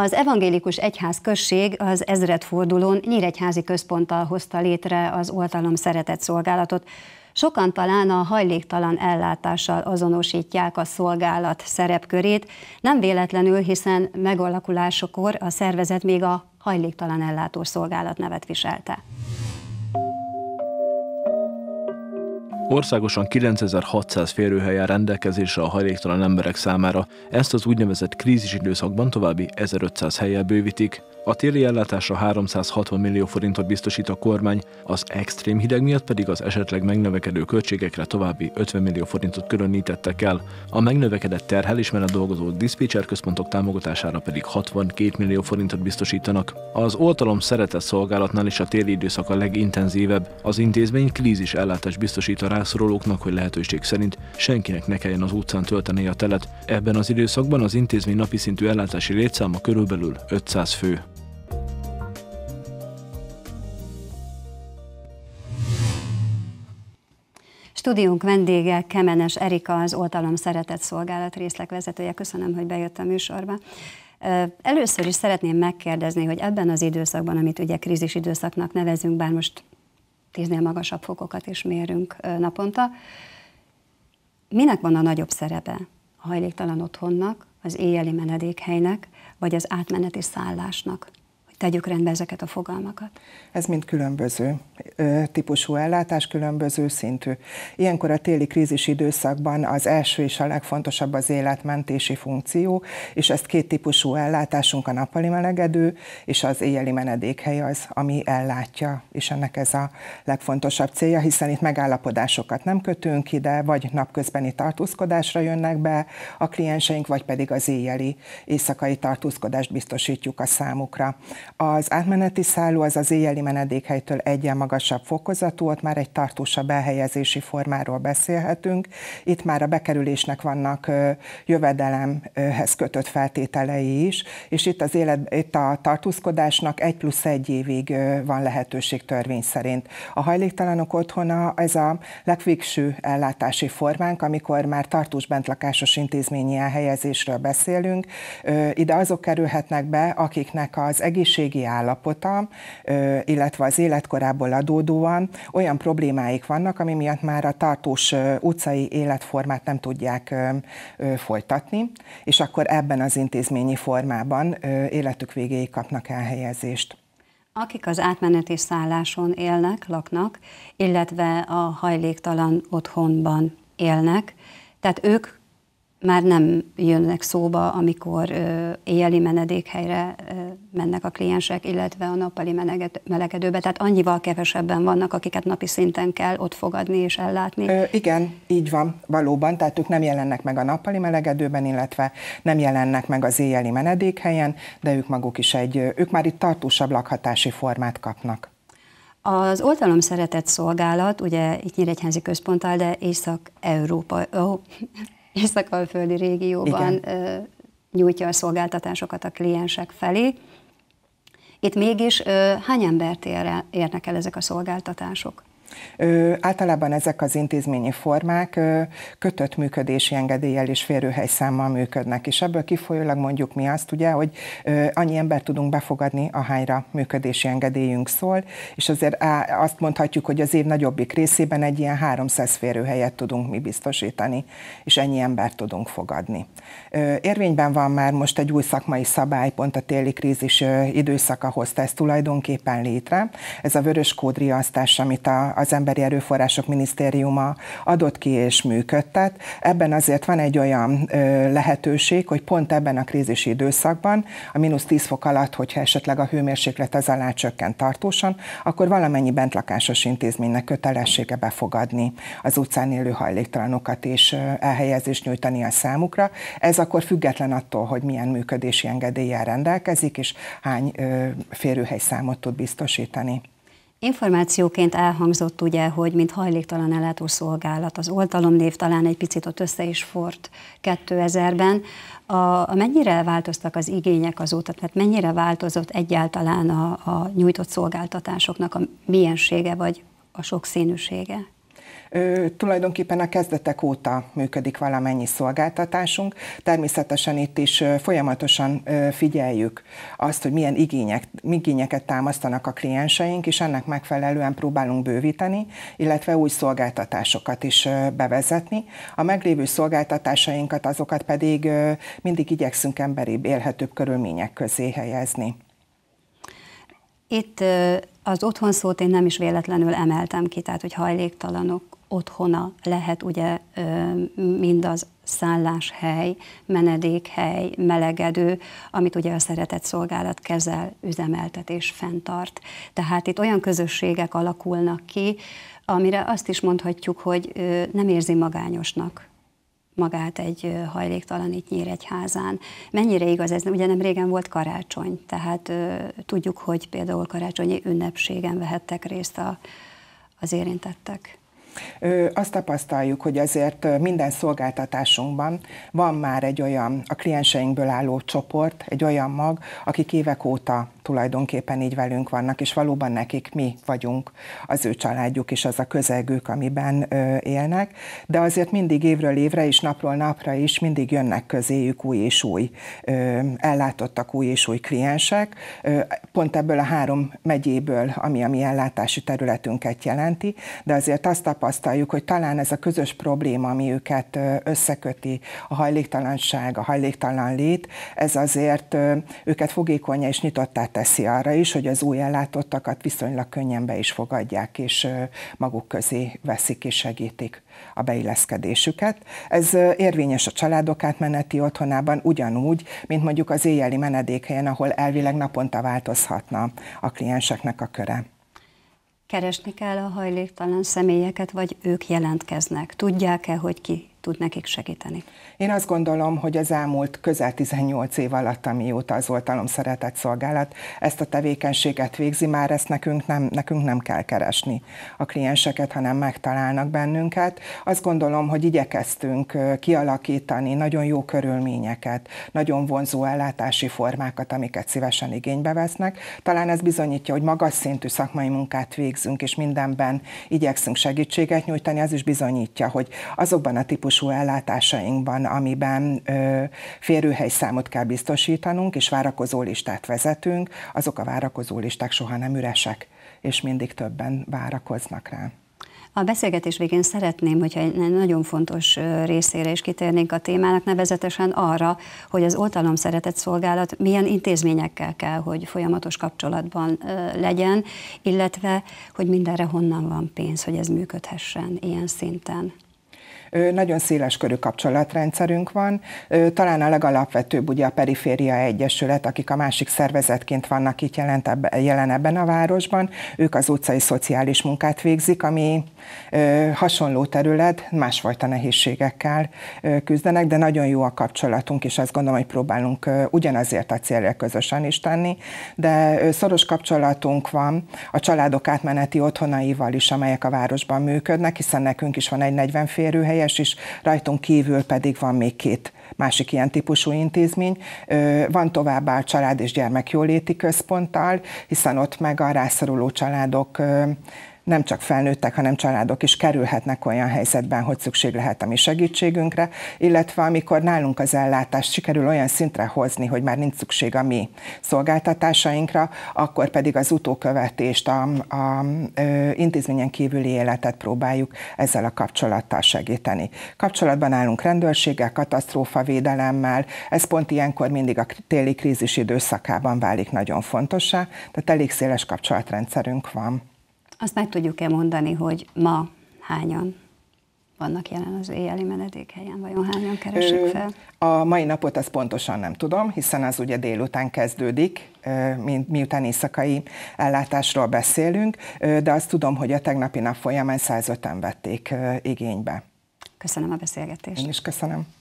Az evangélikus egyház község az ezredfordulón Nyíregyházi központtal hozta létre az oltalom szeretett szolgálatot. Sokan talán a hajléktalan ellátással azonosítják a szolgálat szerepkörét, nem véletlenül, hiszen megalakulásokor a szervezet még a hajléktalan ellátó szolgálat nevet viselte. Országosan 9600 férőhelyen rendelkezésre a hajléktalan emberek számára, ezt az úgynevezett krízis időszakban további 1500 helyen bővítik. A téli ellátásra 360 millió forintot biztosít a kormány, az extrém hideg miatt pedig az esetleg megnövekedő költségekre további 50 millió forintot különítettek el. A megnövekedett terhelésben a dolgozó diszpécser központok támogatására pedig 62 millió forintot biztosítanak. Az oltalom szeretett szolgálatnál is a téli időszak a legintenzívebb. Az intézmény krízis ellátás biztosít a rászorulóknak, hogy lehetőség szerint senkinek ne kelljen az utcán tölteni a telet. Ebben az időszakban az intézmény napi szintű ellátási létszáma körülbelül 500 fő. Stúdiónk vendége Kemenes Erika, az Oltalom Szeretett Szolgálat részlegvezetője. Köszönöm, hogy bejött a műsorba. Először is szeretném megkérdezni, hogy ebben az időszakban, amit ugye krízis időszaknak nevezünk, bár most tíznél magasabb fokokat is mérünk naponta. Minek van a nagyobb szerepe? A hajléktalan otthonnak, az éjjeli menedékhelynek, vagy az átmeneti szállásnak? tegyük rendbe ezeket a fogalmakat. Ez mind különböző típusú ellátás, különböző szintű. Ilyenkor a téli krízis időszakban az első és a legfontosabb az életmentési funkció, és ezt két típusú ellátásunk, a nappali melegedő és az éjjeli menedékhely az, ami ellátja, és ennek ez a legfontosabb célja, hiszen itt megállapodásokat nem kötünk ide, vagy napközbeni tartózkodásra jönnek be a klienseink, vagy pedig az éjjeli éjszakai tartózkodást biztosítjuk a számukra. Az átmeneti szálló az az éjjeli menedékhelytől egyen magasabb fokozatú, ott már egy tartósabb elhelyezési formáról beszélhetünk. Itt már a bekerülésnek vannak jövedelemhez kötött feltételei is, és itt, az élet, itt a tartózkodásnak egy plusz egy évig van lehetőség törvény szerint. A hajléktalanok otthona ez a legvégső ellátási formánk, amikor már tartós bentlakásos intézményi elhelyezésről beszélünk. Ide azok kerülhetnek be, akiknek az egészség egészségi állapota, illetve az életkorából adódóan olyan problémáik vannak, ami miatt már a tartós utcai életformát nem tudják folytatni, és akkor ebben az intézményi formában életük végéig kapnak elhelyezést. Akik az átmeneti szálláson élnek, laknak, illetve a hajléktalan otthonban élnek, tehát ők már nem jönnek szóba, amikor ö, éjjeli menedékhelyre ö, mennek a kliensek, illetve a nappali melegedőbe. Tehát annyival kevesebben vannak, akiket napi szinten kell ott fogadni és ellátni. Ö, igen, így van, valóban. Tehát ők nem jelennek meg a nappali melegedőben, illetve nem jelennek meg az éjjeli menedékhelyen, de ők maguk is egy, ők már itt tartósabb lakhatási formát kapnak. Az oltalom szeretett szolgálat, ugye itt Nyíregyházi központtal, de Észak-Európa, oh, észak-alföldi régióban Igen. nyújtja a szolgáltatásokat a kliensek felé. Itt mégis hány embert érnek el ezek a szolgáltatások? Ö, általában ezek az intézményi formák ö, kötött működési engedéllyel és férőhelyszámmal működnek, és ebből kifolyólag mondjuk mi azt ugye, hogy ö, annyi embert tudunk befogadni, ahányra működési engedélyünk szól, és azért á, azt mondhatjuk, hogy az év nagyobbik részében egy ilyen 300 férőhelyet tudunk mi biztosítani, és ennyi embert tudunk fogadni. Ö, érvényben van már most egy új szakmai szabály, pont a téli krízis ö, időszaka hozta ezt tulajdonképpen létre. Ez a vörös kódriasztás, amit a, az Emberi Erőforrások Minisztériuma adott ki és működtet. Ebben azért van egy olyan lehetőség, hogy pont ebben a krízisi időszakban, a mínusz 10 fok alatt, hogyha esetleg a hőmérséklet az alá csökkent tartósan, akkor valamennyi bentlakásos intézménynek kötelessége befogadni az utcán élő hajléktalanokat és elhelyezést nyújtani a számukra. Ez akkor független attól, hogy milyen működési engedéllyel rendelkezik, és hány férőhely számot tud biztosítani. Információként elhangzott ugye, hogy mint hajléktalan ellátó szolgálat, az oltalomnév talán egy picit ott össze is fort 2000-ben. A, a mennyire változtak az igények azóta, tehát mennyire változott egyáltalán a, a nyújtott szolgáltatásoknak a miensége vagy a sokszínűsége? Ö, tulajdonképpen a kezdetek óta működik valamennyi szolgáltatásunk. Természetesen itt is folyamatosan figyeljük azt, hogy milyen igények, igényeket támasztanak a klienseink, és ennek megfelelően próbálunk bővíteni, illetve új szolgáltatásokat is bevezetni. A meglévő szolgáltatásainkat azokat pedig mindig igyekszünk emberibb, élhetőbb körülmények közé helyezni. Itt az otthon szót én nem is véletlenül emeltem ki, tehát hogy hajléktalanok otthona lehet ugye mindaz szálláshely, menedékhely, melegedő, amit ugye a szeretett szolgálat kezel, üzemeltet és fenntart. Tehát itt olyan közösségek alakulnak ki, amire azt is mondhatjuk, hogy nem érzi magányosnak magát egy hajléktalan itt Nyíregyházán. Mennyire igaz ez? Ugye nem régen volt karácsony, tehát ö, tudjuk, hogy például karácsonyi ünnepségen vehettek részt a, az érintettek. Azt tapasztaljuk, hogy azért minden szolgáltatásunkban van már egy olyan, a klienseinkből álló csoport, egy olyan mag, akik évek óta tulajdonképpen így velünk vannak, és valóban nekik mi vagyunk az ő családjuk és az a közegük, amiben élnek, de azért mindig évről évre és napról napra is mindig jönnek közéjük új és új ellátottak új és új kliensek, pont ebből a három megyéből, ami a mi ellátási területünket jelenti, de azért azt tapasztaljuk, tapasztaljuk, hogy talán ez a közös probléma, ami őket összeköti, a hajléktalanság, a hajléktalan lét, ez azért őket fogékony és nyitottá teszi arra is, hogy az új ellátottakat viszonylag könnyen be is fogadják, és maguk közé veszik és segítik a beilleszkedésüket. Ez érvényes a családok átmeneti otthonában ugyanúgy, mint mondjuk az éjjeli menedékhelyen, ahol elvileg naponta változhatna a klienseknek a köre. Keresni kell a hajléktalan személyeket, vagy ők jelentkeznek? Tudják-e, hogy ki tud nekik segíteni? Én azt gondolom, hogy az elmúlt közel 18 év alatt, amióta az oltalom szeretett szolgálat ezt a tevékenységet végzi, már ezt nekünk nem, nekünk nem kell keresni a klienseket, hanem megtalálnak bennünket. Azt gondolom, hogy igyekeztünk kialakítani nagyon jó körülményeket, nagyon vonzó ellátási formákat, amiket szívesen igénybe vesznek. Talán ez bizonyítja, hogy magas szintű szakmai munkát végzünk, és mindenben igyekszünk segítséget nyújtani, az is bizonyítja, hogy azokban a típus típusú ellátásainkban, amiben számot kell biztosítanunk, és várakozó listát vezetünk, azok a várakozó listák soha nem üresek, és mindig többen várakoznak rá. A beszélgetés végén szeretném, hogyha egy nagyon fontos részére is kitérnénk a témának, nevezetesen arra, hogy az oltalom szeretett szolgálat milyen intézményekkel kell, hogy folyamatos kapcsolatban legyen, illetve, hogy mindenre honnan van pénz, hogy ez működhessen ilyen szinten. Nagyon széles körű kapcsolatrendszerünk van. Talán a legalapvetőbb ugye a Periféria Egyesület, akik a másik szervezetként vannak itt jelent jelen ebben a városban. Ők az utcai szociális munkát végzik, ami hasonló terület, másfajta nehézségekkel küzdenek, de nagyon jó a kapcsolatunk, és azt gondolom, hogy próbálunk ugyanazért a célra közösen is tenni, de szoros kapcsolatunk van a családok átmeneti otthonaival is, amelyek a városban működnek, hiszen nekünk is van egy 40 férőhely, helyes is, rajtunk kívül pedig van még két másik ilyen típusú intézmény. Van továbbá a Család és Gyermekjóléti Központtal, hiszen ott meg a rászoruló családok nem csak felnőttek, hanem családok is kerülhetnek olyan helyzetben, hogy szükség lehet a mi segítségünkre, illetve amikor nálunk az ellátást sikerül olyan szintre hozni, hogy már nincs szükség a mi szolgáltatásainkra, akkor pedig az utókövetést, a, a, a intézményen kívüli életet próbáljuk ezzel a kapcsolattal segíteni. Kapcsolatban állunk rendőrséggel, katasztrófavédelemmel, ez pont ilyenkor mindig a téli krízis időszakában válik nagyon fontossá, tehát elég széles kapcsolatrendszerünk van. Azt meg tudjuk-e mondani, hogy ma hányan vannak jelen az éjjeli menedékhelyen, vajon hányan keresik fel? A mai napot azt pontosan nem tudom, hiszen az ugye délután kezdődik, miután éjszakai ellátásról beszélünk, de azt tudom, hogy a tegnapi nap folyamán 105-en vették igénybe. Köszönöm a beszélgetést. Én is köszönöm.